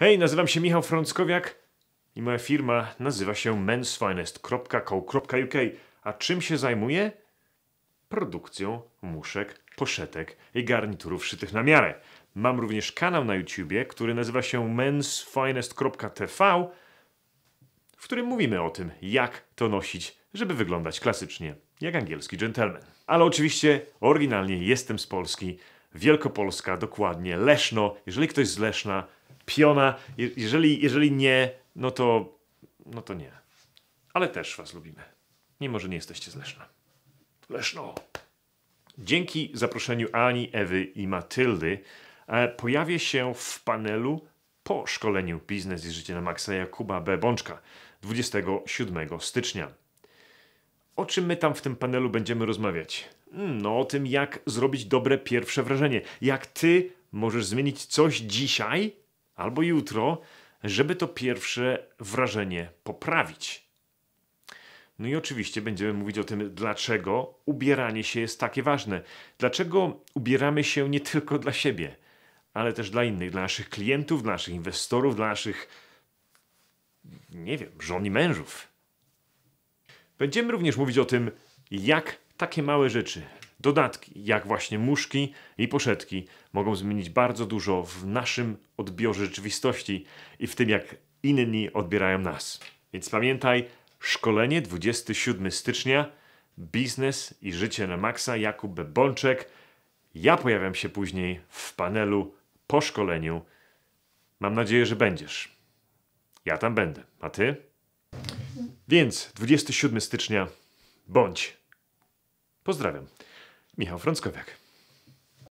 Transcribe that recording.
Hej, nazywam się Michał Frąckowiak i moja firma nazywa się mensfinest.co.uk. A czym się zajmuję? Produkcją muszek, poszetek i garniturów szytych na miarę. Mam również kanał na YouTubie, który nazywa się mensfinest.tv, w którym mówimy o tym, jak to nosić, żeby wyglądać klasycznie, jak angielski gentleman. Ale oczywiście oryginalnie jestem z Polski, Wielkopolska, dokładnie Leszno. Jeżeli ktoś z Leszna piona. Jeżeli, jeżeli nie, no to, no to nie. Ale też was lubimy. Mimo, że nie jesteście z Leszna. Leszno! Dzięki zaproszeniu Ani, Ewy i Matyldy e, pojawię się w panelu po szkoleniu Biznes i Życie na Maxa Jakuba B. Bączka 27 stycznia. O czym my tam w tym panelu będziemy rozmawiać? Mm, no o tym, jak zrobić dobre pierwsze wrażenie. Jak ty możesz zmienić coś dzisiaj, albo jutro, żeby to pierwsze wrażenie poprawić. No i oczywiście będziemy mówić o tym, dlaczego ubieranie się jest takie ważne. Dlaczego ubieramy się nie tylko dla siebie, ale też dla innych, dla naszych klientów, dla naszych inwestorów, dla naszych, nie wiem, żon i mężów. Będziemy również mówić o tym, jak takie małe rzeczy, Dodatki, jak właśnie muszki i poszetki, mogą zmienić bardzo dużo w naszym odbiorze rzeczywistości i w tym, jak inni odbierają nas. Więc pamiętaj, szkolenie 27 stycznia, biznes i życie na maksa, Jakub Bączek. Ja pojawiam się później w panelu po szkoleniu. Mam nadzieję, że będziesz. Ja tam będę. A ty? Więc 27 stycznia bądź. Pozdrawiam. Michał Frąckowiak.